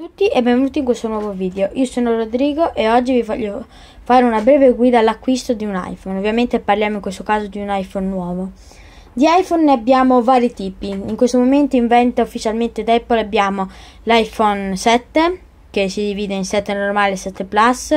tutti e benvenuti in questo nuovo video. Io sono Rodrigo e oggi vi voglio fare una breve guida all'acquisto di un iPhone. Ovviamente parliamo in questo caso di un iPhone nuovo. Di iPhone ne abbiamo vari tipi. In questo momento in vendita ufficialmente da Apple abbiamo l'iPhone 7 che si divide in 7 normale e 7 Plus,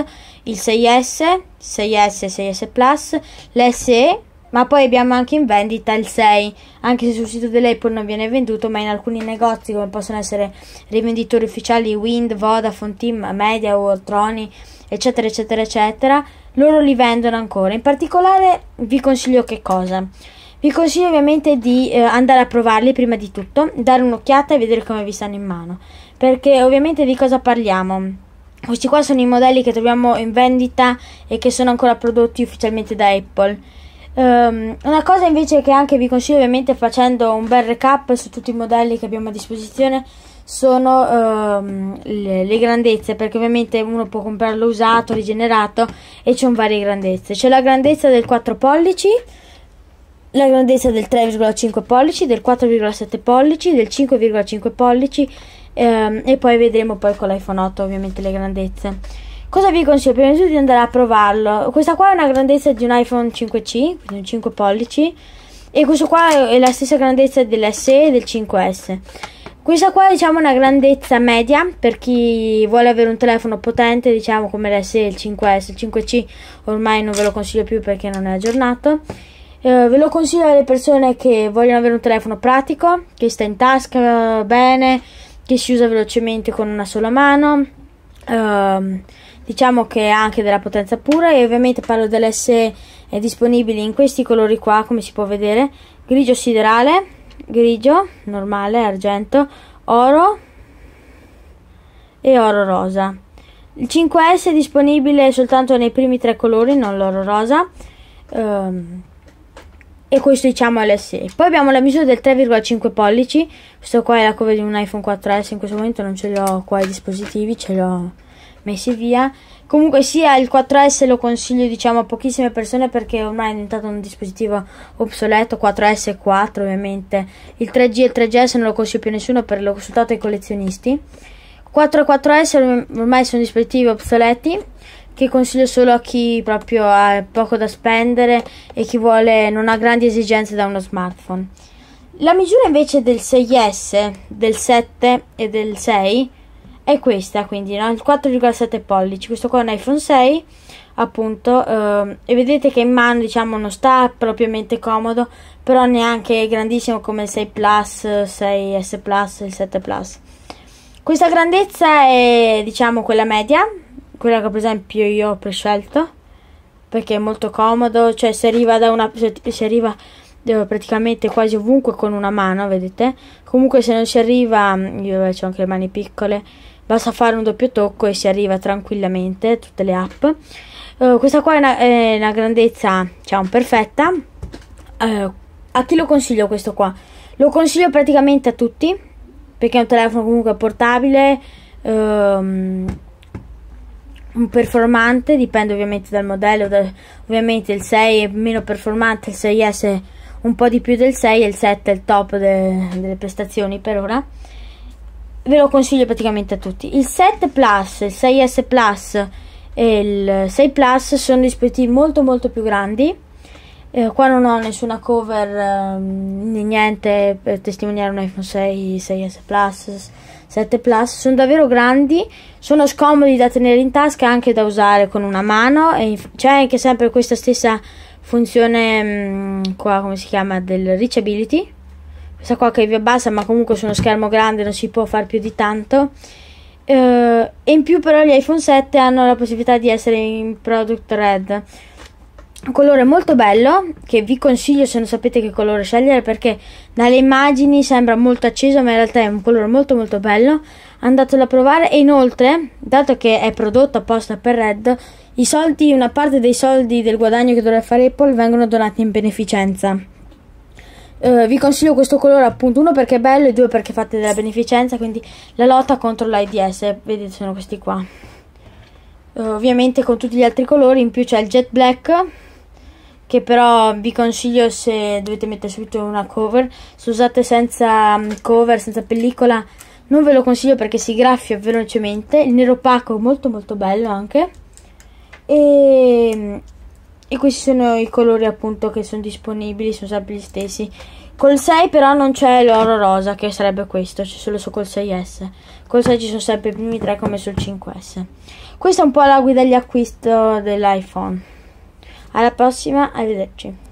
il 6S, 6S e 6S Plus, l'SE ma poi abbiamo anche in vendita il 6, anche se sul sito dell'Apple non viene venduto, ma in alcuni negozi come possono essere rivenditori ufficiali Wind, Vodafone, Team, Media, Troni, eccetera, eccetera, eccetera, loro li vendono ancora. In particolare vi consiglio che cosa? Vi consiglio ovviamente di eh, andare a provarli prima di tutto, dare un'occhiata e vedere come vi stanno in mano, perché ovviamente di cosa parliamo? Questi qua sono i modelli che troviamo in vendita e che sono ancora prodotti ufficialmente da Apple. Um, una cosa invece che anche vi consiglio ovviamente facendo un bel recap su tutti i modelli che abbiamo a disposizione sono um, le, le, grandezze perché ovviamente uno può comprarlo usato, rigenerato e ci sono varie grandezze. C'è la grandezza del 4 pollici, la grandezza del 3,5 pollici, del 4,7 pollici, del 5,5 pollici um, e poi vedremo poi con l'iPhone 8 ovviamente le grandezze. Cosa vi consiglio? Prima di tutto di andare a provarlo. Questa qua è una grandezza di un iPhone 5C, quindi un 5 pollici. E questo qua è la stessa grandezza dell'SE e del 5S. Questa qua diciamo è una grandezza media per chi vuole avere un telefono potente, diciamo come l'SE, il 5S, il 5C ormai non ve lo consiglio più perché non è aggiornato. Eh, ve lo consiglio alle persone che vogliono avere un telefono pratico, che sta in tasca bene, che si usa velocemente con una sola mano. Eh, diciamo che ha anche della potenza pura e ovviamente parlo dell'SE eh, disponibili in questi colori qua come si può vedere grigio siderale grigio normale argento oro e oro rosa il 5S è disponibile soltanto nei primi tre colori non l'oro rosa um, e questo diciamo è l'SE poi abbiamo la misura del 3,5 pollici questo qua è la cover di un iPhone 4S in questo momento non ce l'ho qua i dispositivi ce l'ho messi via. Comunque sia il 4S lo consiglio diciamo a pochissime persone perché ormai è diventato un dispositivo obsoleto, 4S e 4 ovviamente. Il 3G e il 3GS non lo consiglio più a nessuno per lo consultato ai collezionisti. 4 e 4S ormai sono dispositivi obsoleti che consiglio solo a chi proprio ha poco da spendere e chi vuole, non ha grandi esigenze da uno smartphone. La misura invece del 6S, del 7 e del 6 è questa quindi no? il 4,7 pollici questo qua è un iPhone 6 appunto eh, e vedete che in mano diciamo non sta propriamente comodo però neanche grandissimo come il 6 Plus 6S Plus il 7 Plus questa grandezza è diciamo quella media quella che per esempio io ho prescelto perché è molto comodo cioè si arriva da una si arriva eh, praticamente quasi ovunque con una mano vedete comunque se non si arriva mm, io ho anche le mani piccole basta fare un doppio tocco e si arriva tranquillamente tutte le app uh, questa qua è una, è una grandezza diciamo perfetta uh, a chi lo consiglio questo qua? lo consiglio praticamente a tutti perché è un telefono comunque portabile um, performante dipende ovviamente dal modello da, ovviamente il 6 è meno performante il 6S un po' di più del 6 e il 7 è il top de, delle prestazioni per ora ve lo consiglio praticamente a tutti. Il 7 Plus, il 6S Plus e il 6 Plus sono dispositivi molto molto più grandi. Eh, qua non ho nessuna cover eh, niente per testimoniare un iPhone 6, 6S Plus, 7 Plus. Sono davvero grandi, sono scomodi da tenere in tasca anche da usare con una mano. E c'è anche sempre questa stessa funzione mh, mm, qua, come si chiama, del reachability questa qua che vi abbassa ma comunque su uno schermo grande non si può fare più di tanto eh, e in più però gli iPhone 7 hanno la possibilità di essere in product red un colore molto bello che vi consiglio se non sapete che colore scegliere perché dalle immagini sembra molto acceso ma in realtà è un colore molto molto bello andatelo a provare e inoltre dato che è prodotto apposta per red i soldi una parte dei soldi del guadagno che dovrà fare Apple vengono donati in beneficenza eh, vi consiglio questo colore appunto uno perché è bello e due perché fate della beneficenza quindi la lotta contro l'AIDS vedete sono questi qua eh, ovviamente con tutti gli altri colori in più c'è il jet black che però vi consiglio se dovete mettere subito una cover se usate senza mm, cover senza pellicola non ve lo consiglio perché si graffia velocemente il nero opaco molto molto bello anche e mm, e questi sono i colori appunto che sono disponibili, sono sempre gli stessi. Col 6 però non c'è l'oro rosa che sarebbe questo, c'è solo su col 6S. Col 6 ci sono sempre i primi tre come sul 5S. Questa è un po' la guida di acquisto dell'iPhone. Alla prossima, arrivederci.